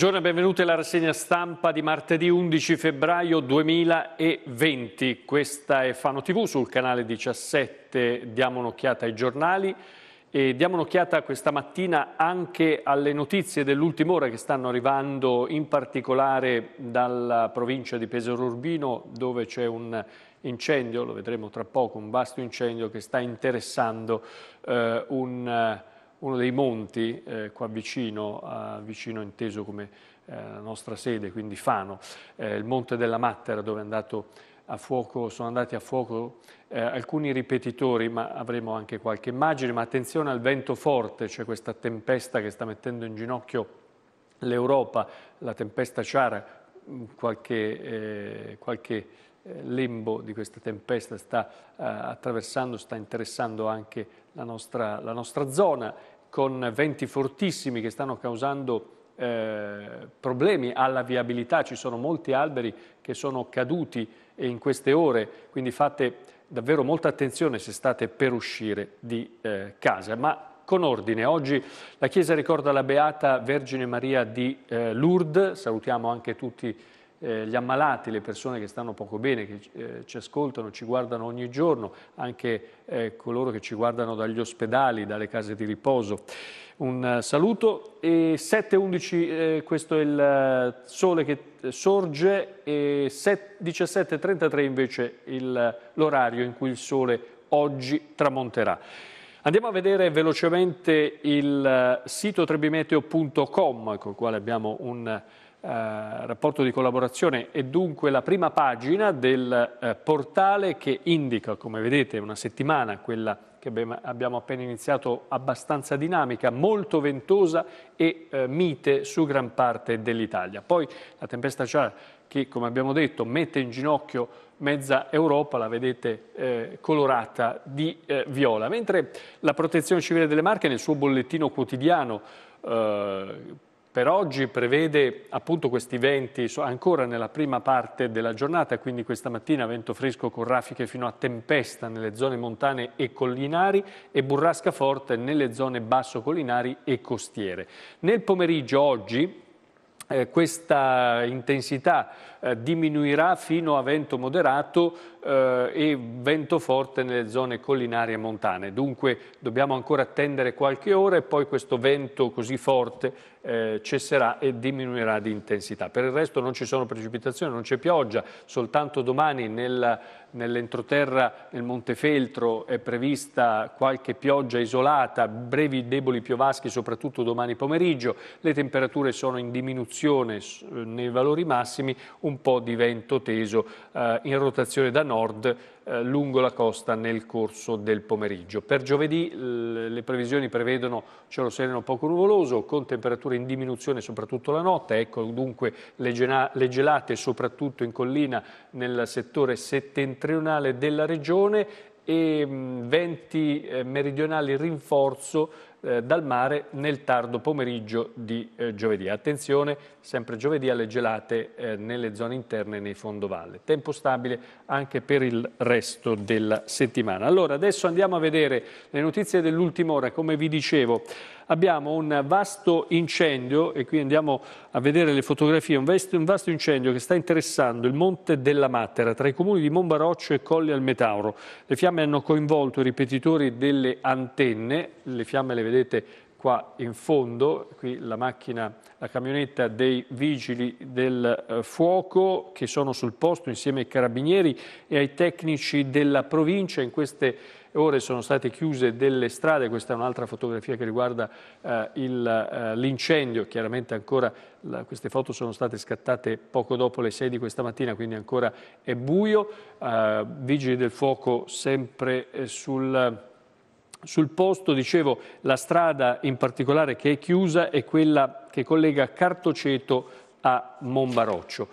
Buongiorno e benvenuti alla rassegna stampa di martedì 11 febbraio 2020. Questa è Fano TV sul canale 17. Diamo un'occhiata ai giornali e diamo un'occhiata questa mattina anche alle notizie dell'ultima ora che stanno arrivando in particolare dalla provincia di Pesaro Urbino dove c'è un incendio, lo vedremo tra poco, un vasto incendio che sta interessando eh, un uno dei monti eh, qua vicino, eh, vicino inteso come eh, la nostra sede, quindi Fano, eh, il Monte della Mattera dove fuoco, sono andati a fuoco eh, alcuni ripetitori, ma avremo anche qualche immagine, ma attenzione al vento forte, cioè questa tempesta che sta mettendo in ginocchio l'Europa, la tempesta Ciara, mm, qualche, eh, qualche lembo di questa tempesta sta uh, attraversando, sta interessando anche la nostra, la nostra zona con venti fortissimi che stanno causando eh, problemi alla viabilità, ci sono molti alberi che sono caduti in queste ore, quindi fate davvero molta attenzione se state per uscire di eh, casa. Ma con ordine, oggi la Chiesa ricorda la Beata Vergine Maria di eh, Lourdes, salutiamo anche tutti i eh, gli ammalati, le persone che stanno poco bene, che eh, ci ascoltano, ci guardano ogni giorno, anche eh, coloro che ci guardano dagli ospedali, dalle case di riposo. Un eh, saluto e 7.11, eh, questo è il eh, sole che sorge e 17.33 invece l'orario in cui il sole oggi tramonterà. Andiamo a vedere velocemente il sito trebimeteo.com con ecco, il quale abbiamo un eh, rapporto di collaborazione è dunque la prima pagina del eh, portale che indica, come vedete, una settimana, quella che abbiamo appena iniziato, abbastanza dinamica, molto ventosa e eh, mite su gran parte dell'Italia. Poi la tempesta Char che, come abbiamo detto, mette in ginocchio mezza Europa, la vedete eh, colorata di eh, viola, mentre la Protezione Civile delle Marche nel suo bollettino quotidiano eh, per oggi prevede appunto questi venti ancora nella prima parte della giornata, quindi questa mattina vento fresco con raffiche fino a tempesta nelle zone montane e collinari e burrasca forte nelle zone basso collinari e costiere. Nel pomeriggio oggi eh, questa intensità eh, diminuirà fino a vento moderato eh, e vento forte nelle zone collinari e montane. Dunque dobbiamo ancora attendere qualche ora e poi questo vento così forte eh, cesserà e diminuirà di intensità. Per il resto non ci sono precipitazioni, non c'è pioggia, soltanto domani nel, nell'entroterra, nel Montefeltro, è prevista qualche pioggia isolata, brevi deboli piovaschi soprattutto domani pomeriggio, le temperature sono in diminuzione eh, nei valori massimi, un po' di vento teso eh, in rotazione da nord, eh, lungo la costa nel corso del pomeriggio. Per giovedì le previsioni prevedono cielo sereno poco nuvoloso, con temperature in diminuzione soprattutto la notte, ecco dunque le gelate soprattutto in collina nel settore settentrionale della regione e 20 mm, eh, meridionali rinforzo eh, dal mare nel tardo pomeriggio di eh, giovedì. Attenzione, sempre giovedì alle gelate nelle zone interne e nei fondovalle. Tempo stabile anche per il resto della settimana. Allora, adesso andiamo a vedere le notizie dell'ultima ora. Come vi dicevo, abbiamo un vasto incendio, e qui andiamo a vedere le fotografie, un vasto, un vasto incendio che sta interessando il Monte della Matera, tra i comuni di Monbaroccio e Colli al Metauro. Le fiamme hanno coinvolto i ripetitori delle antenne, le fiamme le vedete qua in fondo, qui la macchina, la camionetta dei vigili del eh, fuoco che sono sul posto insieme ai carabinieri e ai tecnici della provincia in queste ore sono state chiuse delle strade, questa è un'altra fotografia che riguarda eh, eh l'incendio, eh, chiaramente ancora la, queste foto sono state scattate poco dopo le 6 di questa mattina, quindi ancora è buio, eh, vigili del fuoco sempre eh, sul... Sul posto, dicevo, la strada in particolare che è chiusa è quella che collega Cartoceto a Monbaroccio.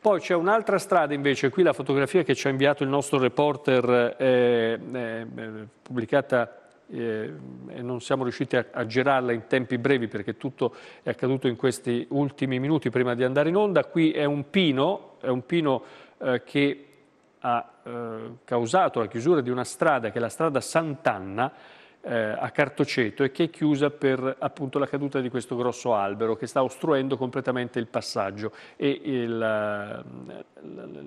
Poi c'è un'altra strada invece, qui la fotografia che ci ha inviato il nostro reporter è, eh, eh, eh, pubblicata eh, e non siamo riusciti a, a, girarla in tempi brevi perché tutto è accaduto in questi ultimi minuti prima di andare in onda. Qui è un pino, è un pino eh, che ha causato la chiusura di una strada che è la strada Sant'Anna eh, a Cartoceto e che è chiusa per appunto la caduta di questo grosso albero che sta ostruendo completamente il passaggio e il, la, la, la,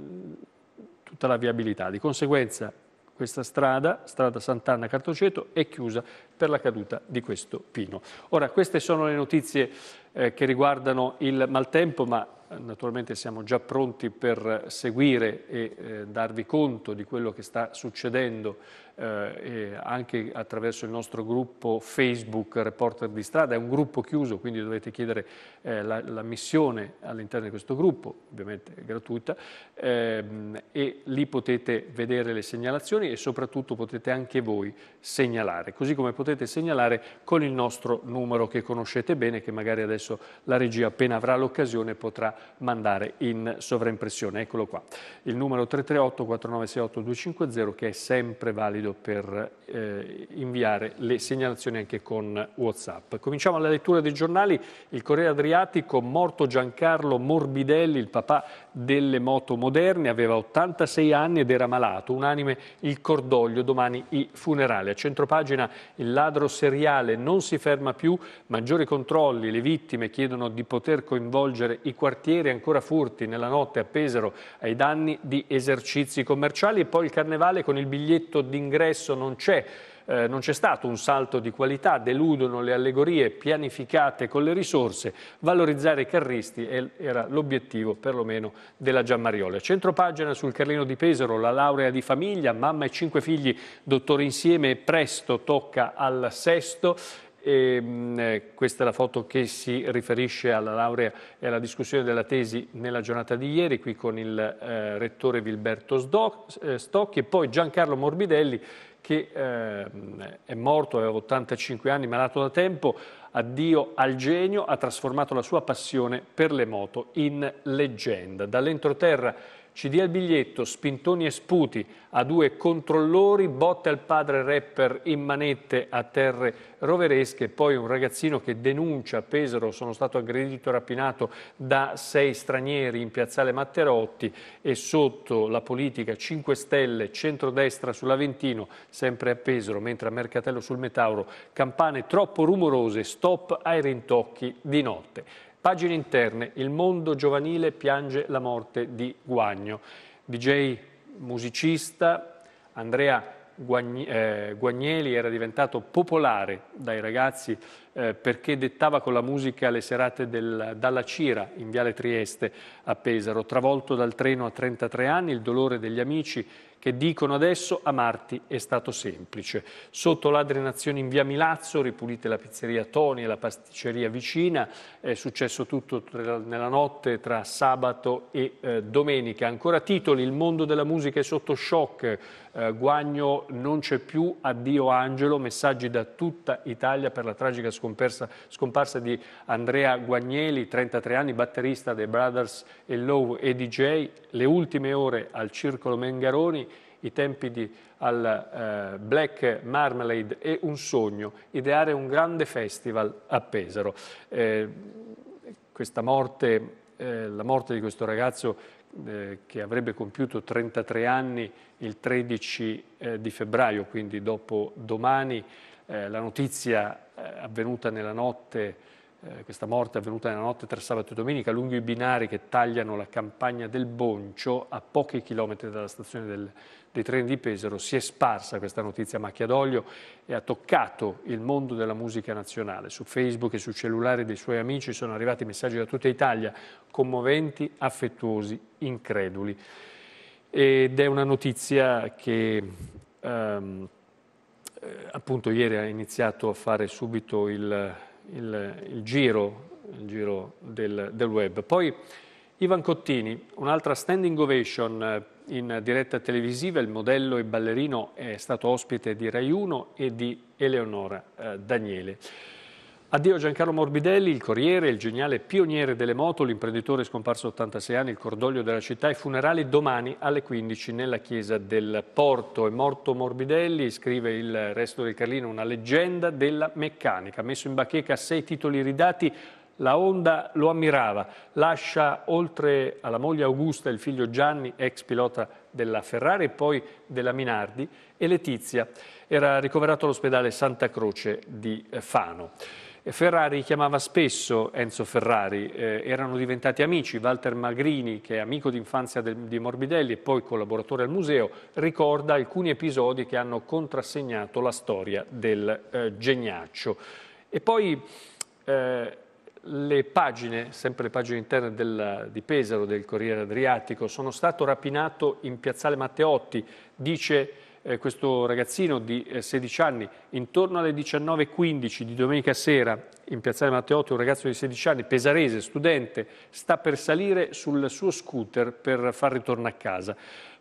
tutta la viabilità. Di conseguenza questa strada, strada Sant'Anna Cartoceto, è chiusa per la caduta di questo pino. Ora queste sono le notizie eh, che riguardano il maltempo, ma eh, naturalmente siamo già pronti per seguire e eh, darvi conto di quello che sta succedendo eh, anche attraverso il nostro gruppo Facebook Reporter di Strada, è un gruppo chiuso quindi dovete chiedere eh, l'ammissione la all'interno di questo gruppo, ovviamente gratuita ehm, e lì potete vedere le segnalazioni e soprattutto potete anche voi segnalare, così come potete segnalare con il nostro numero che conoscete bene che magari adesso adesso la regia appena avrà l'occasione potrà mandare in sovraimpressione. Eccolo qua, il numero 338 4968 250 che è sempre valido per eh, inviare le segnalazioni anche con Whatsapp. Cominciamo alla lettura dei giornali, il Corriere Adriatico, morto Giancarlo Morbidelli, il papà delle moto moderne, aveva 86 anni ed era malato, unanime il cordoglio, domani i funerali. A centropagina il ladro seriale non si ferma più, maggiori controlli, le vittime vittime chiedono di poter coinvolgere i quartieri ancora furti nella notte a Pesaro ai danni di esercizi commerciali e poi il carnevale con il biglietto d'ingresso non c'è. Eh, non c'è stato un salto di qualità, deludono le allegorie pianificate con le risorse, valorizzare i carristi era l'obiettivo perlomeno della Giammariola. Centropagina sul Carlino di Pesaro, la laurea di famiglia, mamma e cinque figli, dottori insieme, presto tocca al sesto e, ehm, questa è la foto che si riferisce alla laurea e alla discussione della tesi nella giornata di ieri, qui con il eh, rettore Vilberto eh, Stocchi e poi Giancarlo Morbidelli che eh, è morto, aveva 85 anni, malato da tempo, addio al genio, ha trasformato la sua passione per le moto in leggenda. Dall'entroterra ci dia il biglietto, spintoni e sputi a due controllori, botte al padre rapper in manette a terre roveresche, poi un ragazzino che denuncia a Pesaro sono stato aggredito e rapinato da sei stranieri in piazzale Matterotti e sotto la politica 5 Stelle, centrodestra sull'Aventino, sempre a Pesaro, mentre a Mercatello sul Metauro campane troppo rumorose, stop ai rintocchi di notte. Pagine interne, il mondo giovanile piange la morte di Guagno. DJ musicista, Andrea Guagni, eh, Guagneli era diventato popolare dai ragazzi eh, perché dettava con la musica le serate del, dalla Cira in Viale Trieste a Pesaro, travolto dal treno a 33 anni, il dolore degli amici che dicono adesso amarti è stato semplice. Sotto l'adrenazione in via Milazzo, ripulite la pizzeria Toni e la pasticceria vicina, è successo tutto nella notte tra sabato e eh, domenica. Ancora titoli, il mondo della musica è sotto shock, eh, Guagno non c'è più, addio Angelo, messaggi da tutta Italia per la tragica scoperta scomparsa, scomparsa di Andrea Guagneli, 33 anni, batterista dei Brothers Hello e DJ, le ultime ore al Circolo Mengaroni, i tempi di, al eh, Black Marmalade e un sogno, ideare un grande festival a Pesaro. Eh, questa morte, eh, la morte di questo ragazzo eh, che avrebbe compiuto 33 anni il 13 eh, di febbraio, quindi dopo domani, eh, la notizia eh, avvenuta nella notte, eh, questa morte avvenuta nella notte tra sabato e domenica lungo i binari che tagliano la campagna del Boncio a pochi chilometri dalla stazione del, dei treni di Pesaro, si è sparsa questa notizia a macchia d'olio e ha toccato il mondo della musica nazionale. Su Facebook e sui cellulari dei suoi amici sono arrivati messaggi da tutta Italia commoventi, affettuosi, increduli. Ed è una notizia che... Ehm, eh, appunto ieri ha iniziato a fare subito il, il, il giro, il giro del, del, web. Poi Ivan Cottini, un'altra standing ovation eh, in diretta televisiva, il modello e ballerino è stato ospite di Rai 1 e di Eleonora eh, Daniele. Addio Giancarlo Morbidelli, il corriere, il geniale pioniere delle moto, l'imprenditore scomparso a 86 anni, il cordoglio della città e funerali domani alle 15 nella chiesa del Porto. È morto Morbidelli, scrive il resto del Carlino, una leggenda della meccanica. Messo in bacheca sei titoli ridati, la Honda lo ammirava. Lascia oltre alla moglie Augusta il figlio Gianni, ex pilota della Ferrari e poi della Minardi, e Letizia. Era ricoverato all'ospedale Santa Croce di eh, Fano. Ferrari chiamava spesso Enzo Ferrari, eh, erano diventati amici, Walter Magrini, che è amico d'infanzia di Morbidelli e poi collaboratore al museo, ricorda alcuni episodi che hanno contrassegnato la storia del eh, Gegnaccio. E poi eh, le pagine, sempre le pagine interne del, di Pesaro, del Corriere Adriatico, sono stato rapinato in Piazzale Matteotti, dice eh, questo ragazzino di 16 eh, anni, intorno alle 19.15 di domenica sera, in piazzale Matteotti, un ragazzo di 16 anni, pesarese, studente, sta per salire sul suo scooter per far ritorno a casa.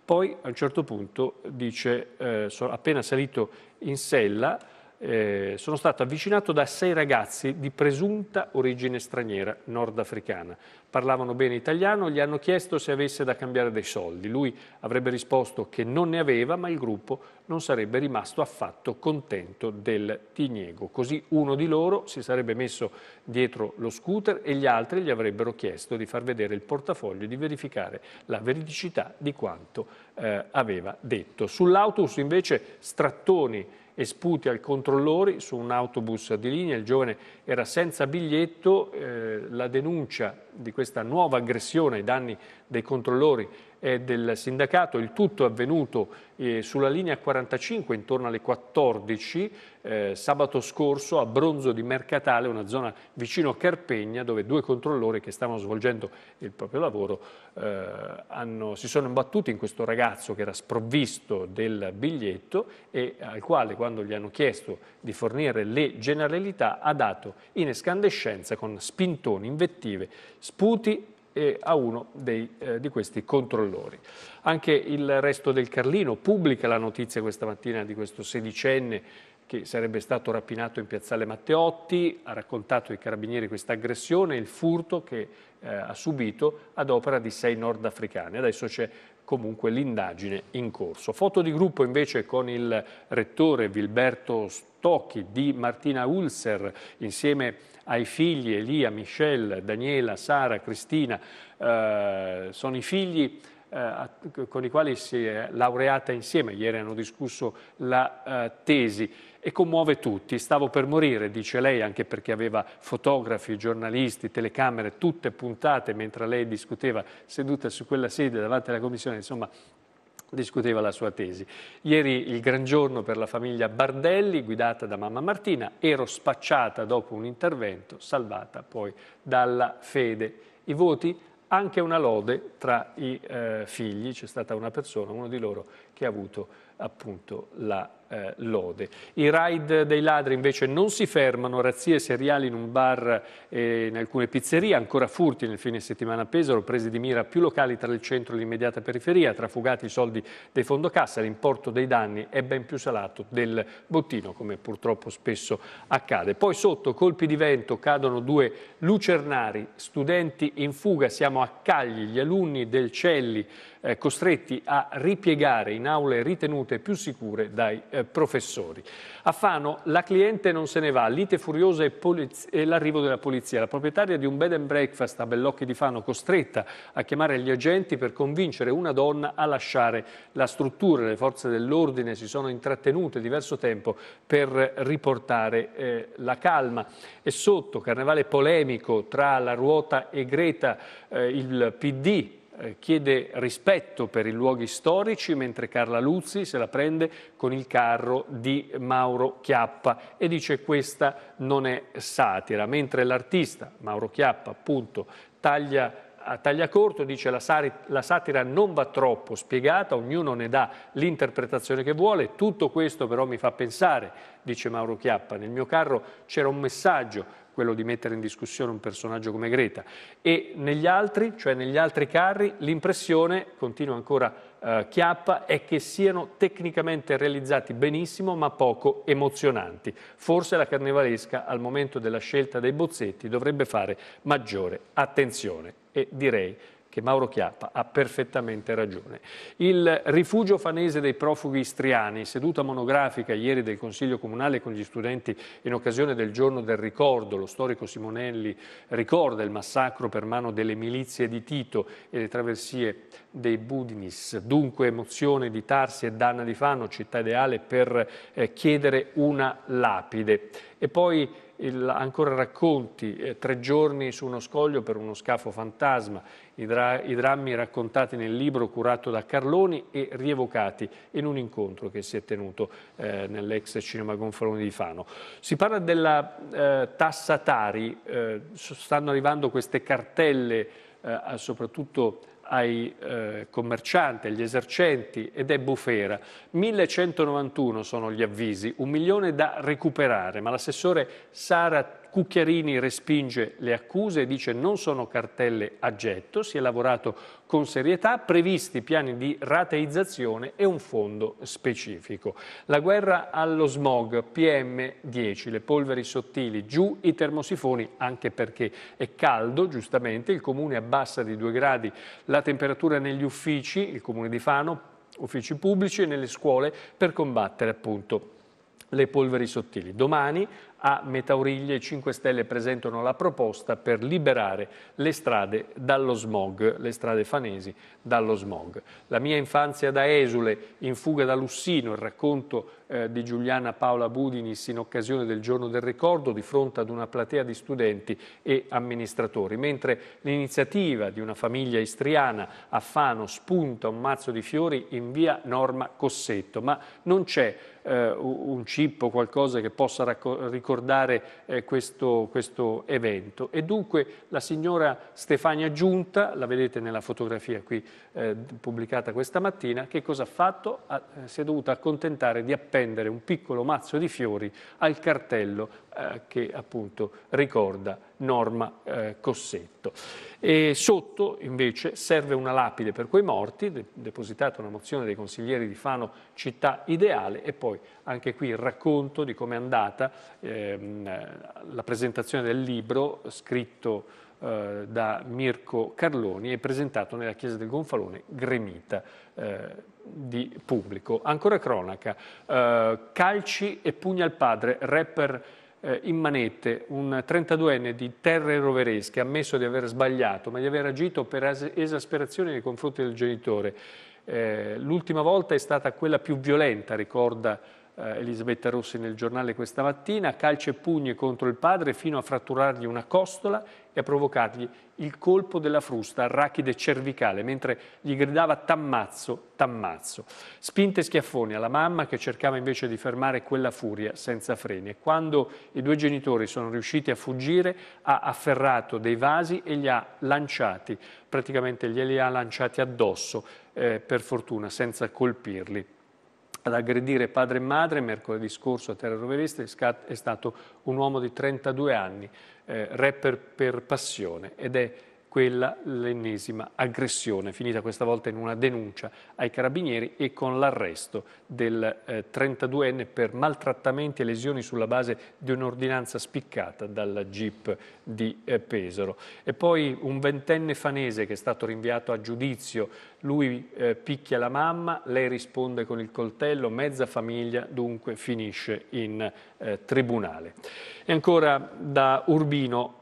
Poi a un certo punto dice, eh, sono appena salito in sella, eh, sono stato avvicinato da sei ragazzi di presunta origine straniera nordafricana. Parlavano bene italiano, gli hanno chiesto se avesse da cambiare dei soldi. Lui avrebbe risposto che non ne aveva, ma il gruppo non sarebbe rimasto affatto contento del diniego. Così uno di loro si sarebbe messo dietro lo scooter e gli altri gli avrebbero chiesto di far vedere il portafoglio e di verificare la veridicità di quanto eh, aveva detto. Sull'autobus invece strattoni e sputi al controllore su un autobus di linea. Il giovane era senza biglietto, eh, la denuncia di questa nuova aggressione ai danni dei controllori e del sindacato, il tutto è avvenuto eh, sulla linea 45 intorno alle 14 eh, sabato scorso a Bronzo di Mercatale, una zona vicino a Carpegna dove due controllori che stavano svolgendo il proprio lavoro eh, hanno, si sono imbattuti in questo ragazzo che era sprovvisto del biglietto e al quale quando gli hanno chiesto di fornire le generalità ha dato in escandescenza con spintoni, invettive sputi e a uno dei, eh, di questi controllori. Anche il resto del Carlino pubblica la notizia questa mattina di questo sedicenne che sarebbe stato rapinato in piazzale Matteotti, ha raccontato ai carabinieri questa aggressione, e il furto che eh, ha subito ad opera di sei nordafricani. Adesso c'è comunque l'indagine in corso. Foto di gruppo invece con il rettore Vilberto Stocchi di Martina Ulser insieme ai figli Elia, Michelle, Daniela, Sara, Cristina. Eh, sono i figli eh, con i quali si è laureata insieme, ieri hanno discusso la eh, tesi e commuove tutti. Stavo per morire, dice lei, anche perché aveva fotografi, giornalisti, telecamere, tutte puntate mentre lei discuteva seduta su quella sedia davanti alla commissione, insomma discuteva la sua tesi. Ieri il gran giorno per la famiglia Bardelli, guidata da mamma Martina, ero spacciata dopo un intervento, salvata poi dalla fede. I voti? Anche una lode tra i eh, figli, c'è stata una persona, uno di loro, che ha avuto appunto la eh, lode. I raid dei ladri invece non si fermano, razzie seriali in un bar e in alcune pizzerie, ancora furti nel fine settimana a Pesaro, presi di mira più locali tra il centro e l'immediata periferia, trafugati i soldi dei fondocassa, l'importo dei danni è ben più salato del bottino, come purtroppo spesso accade. Poi sotto colpi di vento cadono due lucernari, studenti in fuga, siamo a Cagli, gli alunni del Celli eh, costretti a ripiegare in aule ritenute più sicure dai eh, professori. A Fano la cliente non se ne va, lite furiosa e, e l'arrivo della polizia. La proprietaria di un bed and breakfast a Bellocchi di Fano costretta a chiamare gli agenti per convincere una donna a lasciare la struttura. Le forze dell'ordine si sono intrattenute diverso tempo per riportare eh, la calma. E sotto, carnevale polemico tra la ruota e Greta, eh, il PD eh, chiede rispetto per i luoghi storici, mentre Carla Luzzi se la prende con il carro di Mauro Chiappa e dice questa non è satira, mentre l'artista Mauro Chiappa appunto taglia a taglia corto dice la, la satira non va troppo spiegata, ognuno ne dà l'interpretazione che vuole, tutto questo però mi fa pensare, dice Mauro Chiappa, nel mio carro c'era un messaggio quello di mettere in discussione un personaggio come Greta. E negli altri, cioè negli altri carri, l'impressione, continua ancora eh, Chiappa, è che siano tecnicamente realizzati benissimo ma poco emozionanti. Forse la carnevalesca al momento della scelta dei bozzetti dovrebbe fare maggiore attenzione. E direi che Mauro Chiappa ha perfettamente ragione. Il rifugio fanese dei profughi istriani, seduta monografica ieri del Consiglio Comunale con gli studenti in occasione del giorno del ricordo, lo storico Simonelli ricorda il massacro per mano delle milizie di Tito e le traversie dei Budinis. Dunque emozione di Tarsi e Danna di Fano, città ideale per eh, chiedere una lapide. E poi il, ancora racconti, eh, tre giorni su uno scoglio per uno scafo fantasma, i, dra i, drammi raccontati nel libro curato da Carloni e rievocati in un incontro che si è tenuto eh, nell'ex cinema Gonfaloni di Fano. Si parla della eh, tassa Tari, eh, stanno arrivando queste cartelle eh, soprattutto ai eh, commercianti, agli esercenti ed è bufera. 1191 sono gli avvisi, un milione da recuperare, ma l'assessore Sara Cucchiarini respinge le accuse e dice non sono cartelle a getto, si è lavorato con serietà, previsti piani di rateizzazione e un fondo specifico. La guerra allo smog, PM10, le polveri sottili, giù i termosifoni anche perché è caldo, giustamente, il comune abbassa di 2 gradi la temperatura negli uffici, il comune di Fano, uffici pubblici e nelle scuole per combattere appunto le polveri sottili. Domani a Metauriglie 5 Stelle presentano la proposta per liberare le strade dallo smog, le strade fanesi dallo smog. La mia infanzia da esule, in fuga da Lussino, il racconto eh, di Giuliana Paola Budinis in occasione del giorno del ricordo di fronte ad una platea di studenti e amministratori, mentre l'iniziativa di una famiglia istriana a Fano spunta un mazzo di fiori in via Norma Cossetto, ma non c'è eh, un cippo, qualcosa che possa ricordare eh, questo, questo evento. E dunque la signora Stefania Giunta, la vedete nella fotografia qui eh, pubblicata questa mattina, che cosa ha fatto? Ha, eh, si è dovuta accontentare di appello appendere un piccolo mazzo di fiori al cartello eh, che appunto ricorda Norma eh, Cossetto. E sotto invece serve una lapide per quei morti, de- depositata una mozione dei consiglieri di Fano Città Ideale e poi anche qui il racconto di come è andata ehm, la presentazione del libro scritto eh, da Mirko Carloni e presentato nella chiesa del Gonfalone gremita eh, di pubblico. Ancora cronaca, eh, calci e pugna al padre, rapper eh, in manette un 32enne di Terre Roveresche ha ammesso di aver sbagliato ma di aver agito per esasperazione nei confronti del genitore. Eh, l'ultima volta è stata quella più violenta, ricorda eh, Elisabetta Rossi nel giornale questa mattina, calci e pugni contro il padre fino a fratturargli una costola e a provocargli il colpo della frusta rachide cervicale mentre gli gridava tammazzo, tammazzo. Spinte e schiaffoni alla mamma che cercava invece di fermare quella furia senza freni e quando i due genitori sono riusciti a fuggire ha afferrato dei vasi e li ha lanciati, praticamente glieli ha lanciati addosso, eh, per fortuna senza colpirli ad aggredire padre e madre mercoledì scorso a Terra Roverista è stato un uomo di 32 anni, eh, rapper per passione ed è quella l'ennesima aggressione, finita questa volta in una denuncia ai carabinieri e con l'arresto del eh, 32enne per maltrattamenti e lesioni sulla base di un'ordinanza spiccata dalla GIP di eh, Pesaro. E poi un ventenne fanese che è stato rinviato a giudizio, lui eh, picchia la mamma, lei risponde con il coltello, mezza famiglia dunque finisce in eh, tribunale. E ancora da Urbino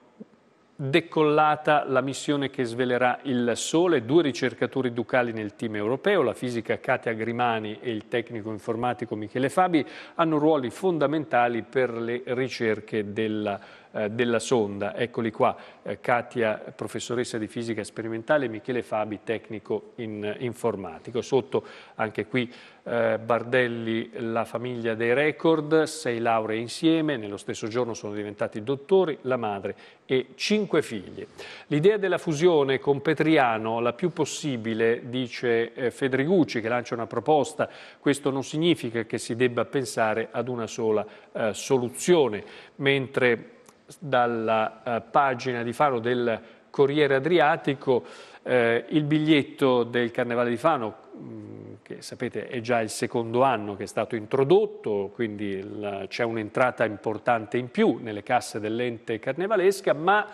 decollata la missione che svelerà il Sole, due ricercatori ducali nel team europeo, la fisica Katia Grimani e il tecnico informatico Michele Fabi, hanno ruoli fondamentali per le ricerche della eh, della sonda. Eccoli qua, eh, Katia, professoressa di fisica sperimentale, Michele Fabi, tecnico in eh, informatico. Sotto anche qui eh, Bardelli, la famiglia dei record, sei lauree insieme, nello stesso giorno sono diventati dottori, la madre e cinque figli. L'idea della fusione con Petriano, la più possibile, dice eh, Fedrigucci, che lancia una proposta, questo non significa che si debba pensare ad una sola eh, soluzione, mentre dalla eh, pagina di Fano del Corriere Adriatico eh, il biglietto del Carnevale di Fano, mh, mm, che sapete è già il secondo anno che è stato introdotto, quindi c'è un'entrata importante in più nelle casse dell'ente carnevalesca, ma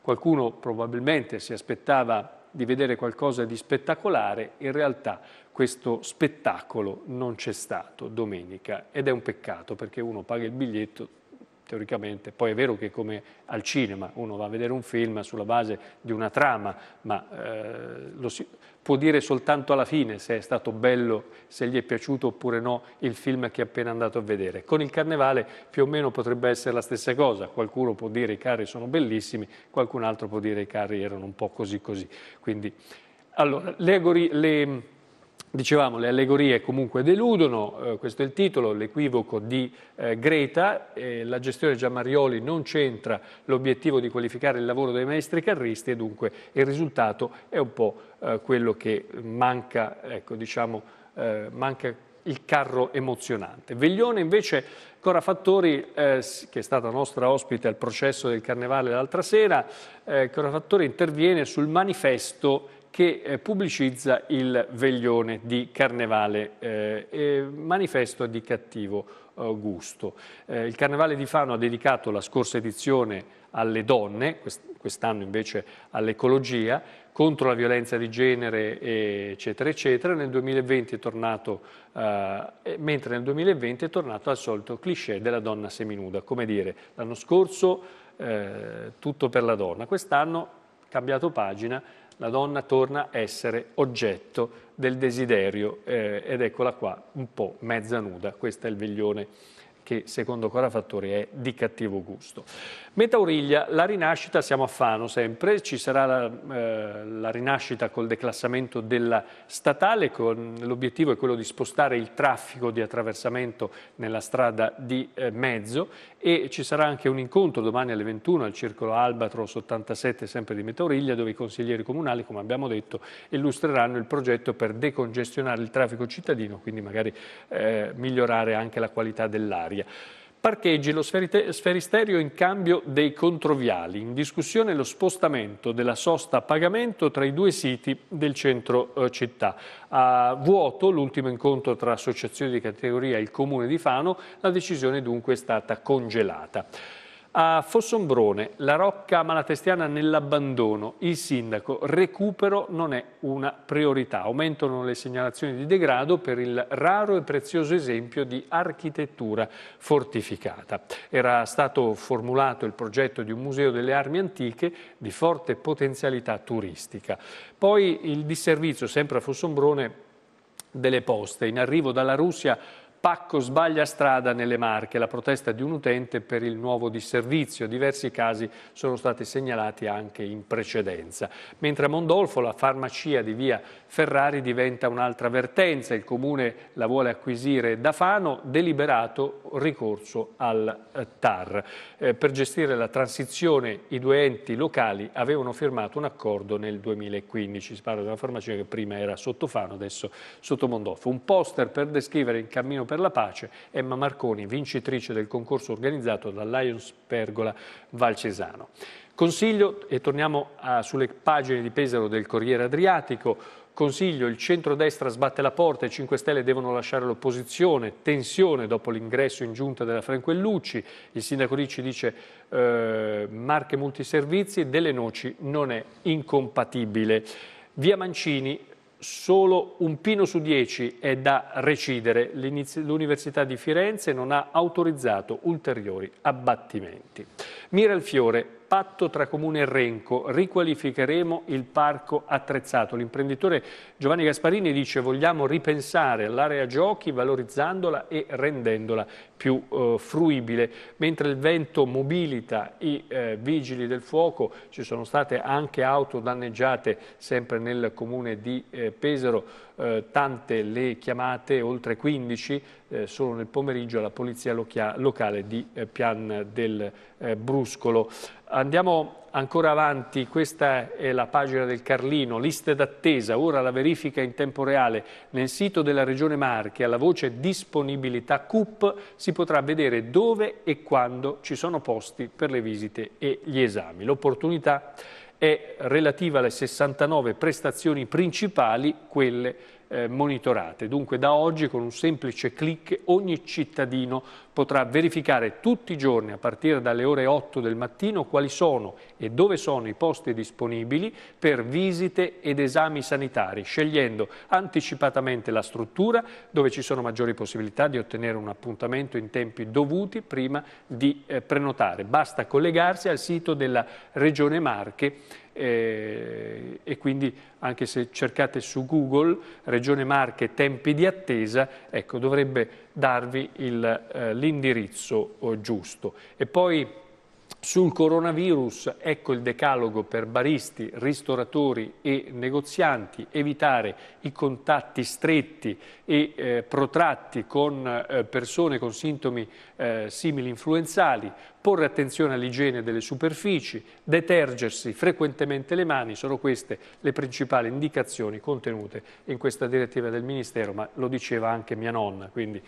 qualcuno probabilmente si aspettava di vedere qualcosa di spettacolare, in realtà questo spettacolo non c'è stato domenica ed è un peccato perché uno paga il biglietto teoricamente. Poi è vero che come al cinema uno va a vedere un film sulla base di una trama, ma eh, lo si, può dire soltanto alla fine se è stato bello, se gli è piaciuto oppure no il film che è appena andato a vedere. Con il carnevale più o meno potrebbe essere la stessa cosa, qualcuno può dire i carri sono bellissimi, qualcun altro può dire i carri erano un po' così così. Quindi, allora, le, le Dicevamo, le allegorie comunque deludono, eh, questo è il titolo, l'equivoco di eh, Greta, eh, la gestione Giammarioli non c'entra l'obiettivo di qualificare il lavoro dei maestri carristi e dunque il risultato è un po' eh, quello che manca, ecco, diciamo, eh, manca il carro emozionante. Veglione invece, Cora Fattori, eh, che è stata nostra ospite al processo del Carnevale l'altra sera, eh, Cora Fattori interviene sul manifesto che eh, pubblicizza il veglione di Carnevale, eh, manifesto di cattivo eh, gusto. Eh, il Carnevale di Fano ha dedicato la scorsa edizione alle donne, quest'anno invece all'ecologia, contro la violenza di genere, eccetera, eccetera. Nel 2020 è tornato, eh, mentre nel 2020 è tornato al solito cliché della donna seminuda. Come dire, l'anno scorso eh, tutto per la donna, quest'anno cambiato pagina, la donna torna a essere oggetto del desiderio eh, ed eccola qua un po' mezza nuda, questo è il veglione che secondo Cora Fattori è di cattivo gusto. Metauriglia, la rinascita, siamo a Fano sempre, ci sarà la, eh, la rinascita col declassamento della statale, l'obiettivo è quello di spostare il traffico di attraversamento nella strada di eh, mezzo e ci sarà anche un incontro domani alle 21 al Circolo Albatros 87 sempre di Metauriglia dove i consiglieri comunali, come abbiamo detto, illustreranno il progetto per decongestionare il traffico cittadino, quindi magari eh, migliorare anche la qualità dell'aria ferroviaria. Parcheggi lo sferisterio in cambio dei controviali. In discussione lo spostamento della sosta a pagamento tra i due siti del centro eh, città. A vuoto l'ultimo incontro tra associazioni di categoria e il comune di Fano, la decisione dunque è stata congelata. A Fossombrone, la rocca malatestiana nell'abbandono, il sindaco, recupero non è una priorità. Aumentano le segnalazioni di degrado per il raro e prezioso esempio di architettura fortificata. Era stato formulato il progetto di un museo delle armi antiche di forte potenzialità turistica. Poi il disservizio, sempre a Fossombrone, delle poste. In arrivo dalla Russia Pacco sbaglia strada nelle Marche, la protesta di un utente per il nuovo disservizio. Diversi casi sono stati segnalati anche in precedenza. Mentre a Mondolfo la farmacia di via Ferrari diventa un'altra vertenza, il Comune la vuole acquisire da Fano, deliberato ricorso al eh, TAR. Eh, per gestire la transizione i due enti locali avevano firmato un accordo nel 2015, si parla di una farmacia che prima era sotto Fano, adesso sotto Mondolfo. Un poster per descrivere il cammino per la pace, Emma Marconi, vincitrice del concorso organizzato da Lions Pergola Valcesano. Consiglio, e torniamo a, ah, sulle pagine di Pesaro del Corriere Adriatico, Consiglio, il centrodestra sbatte la porta, i 5 Stelle devono lasciare l'opposizione, tensione dopo l'ingresso in giunta della Franquellucci, il sindaco Ricci dice eh, marche multiservizi, delle noci non è incompatibile. Via Mancini, solo un pino su 10 è da recidere, l'Università di Firenze non ha autorizzato ulteriori abbattimenti. Mira il fiore, patto tra comune e Renco, riqualificheremo il parco attrezzato. L'imprenditore Giovanni Gasparini dice vogliamo ripensare l'area giochi valorizzandola e rendendola più eh, fruibile. Mentre il vento mobilita i eh, vigili del fuoco, ci sono state anche auto danneggiate sempre nel comune di eh, Pesaro eh, tante le chiamate, oltre 15, eh, solo nel pomeriggio alla polizia locale di eh, Pian del eh, Bruscolo. Andiamo ancora avanti, questa è la pagina del Carlino, liste d'attesa, ora la verifica in tempo reale. Nel sito della Regione Marche, alla voce disponibilità CUP, si potrà vedere dove e quando ci sono posti per le visite e gli esami. L'opportunità è relativa alle 69 prestazioni principali, quelle eh, monitorate. Dunque da oggi con un semplice clic ogni cittadino potrà verificare tutti i giorni a partire dalle ore 8 del mattino quali sono e dove sono i posti disponibili per visite ed esami sanitari, scegliendo anticipatamente la struttura dove ci sono maggiori possibilità di ottenere un appuntamento in tempi dovuti prima di eh, prenotare. Basta collegarsi al sito della Regione Marche eh, e quindi anche se cercate su Google Regione Marche tempi di attesa, ecco, dovrebbe darvi eh, l'indirizzo eh, giusto. E poi sul coronavirus, ecco il decalogo per baristi, ristoratori e negozianti, evitare i contatti stretti e eh, protratti con eh, persone con sintomi eh, simili influenzali, porre attenzione all'igiene delle superfici, detergersi frequentemente le mani, sono queste le principali indicazioni contenute in questa direttiva del Ministero, ma lo diceva anche mia nonna, quindi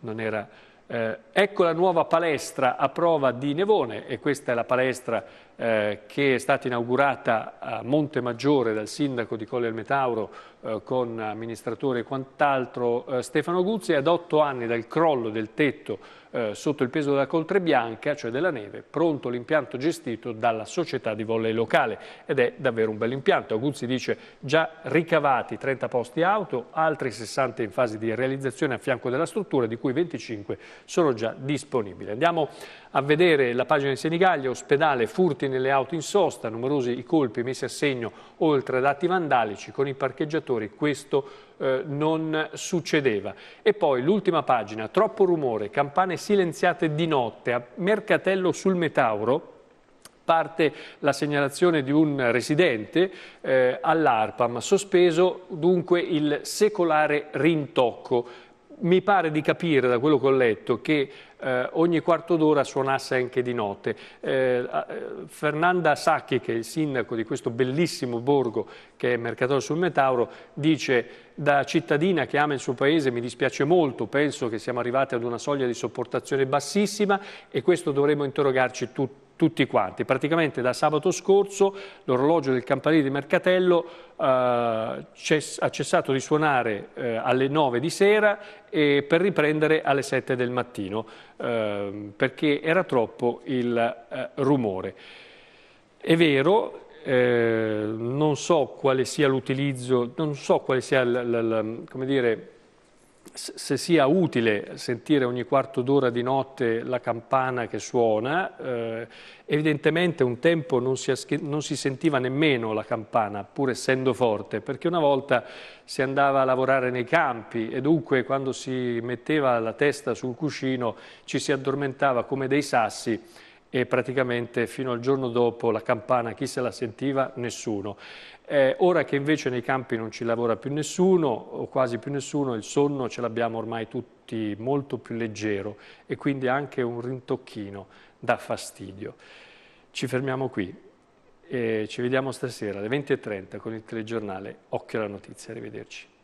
non era eh, ecco la nuova palestra a prova di Nevone e questa è la palestra eh, che è stata inaugurata a Monte Maggiore dal sindaco di Colle al Metauro eh, con amministratore e quant'altro eh, Stefano Guzzi, ad otto anni dal crollo del tetto eh, sotto il peso della coltre bianca, cioè della neve, pronto l'impianto gestito dalla società di volley locale ed è davvero un bel impianto. Guzzi dice già ricavati 30 posti auto, altri 60 in fase di realizzazione a fianco della struttura, di cui 25 sono già disponibili. Andiamo a vedere la pagina di Senigallia, ospedale, furti nelle auto in sosta, numerosi i colpi messi a segno oltre ad atti vandalici con i parcheggiatori, questo eh, non succedeva. E poi l'ultima pagina, troppo rumore, campane silenziate di notte a Mercatello sul Metauro, parte la segnalazione di un residente eh, all'ARPAM, sospeso dunque il secolare rintocco mi pare di capire da quello che ho letto che eh, ogni quarto d'ora suonasse anche di notte. Eh, eh, Fernanda Sacchi, che è il sindaco di questo bellissimo borgo che è Mercatore sul Metauro, dice da cittadina che ama il suo paese mi dispiace molto, penso che siamo arrivati ad una soglia di sopportazione bassissima e questo dovremmo interrogarci tutti tutti quanti. Praticamente da sabato scorso l'orologio del campanile di Mercatello eh, ha cessato di suonare eh, alle 9 di sera e per riprendere alle 7 del mattino eh, perché era troppo il eh, rumore. È vero, eh, non so quale sia l'utilizzo, non so quale sia il, il, il, come dire, se sia utile sentire ogni quarto d'ora di notte la campana che suona, eh, evidentemente un tempo non si, non si, sentiva nemmeno la campana, pur essendo forte, perché una volta si andava a lavorare nei campi e dunque quando si metteva la testa sul cuscino ci si addormentava come dei sassi e praticamente fino al giorno dopo la campana chi se la sentiva? Nessuno. Eh, ora che invece nei campi non ci lavora più nessuno, o quasi più nessuno, il sonno ce l'abbiamo ormai tutti molto più leggero e quindi anche un rintocchino dà fastidio. Ci fermiamo qui e ci vediamo stasera alle 20.30 con il telegiornale Occhio alla notizia. Arrivederci.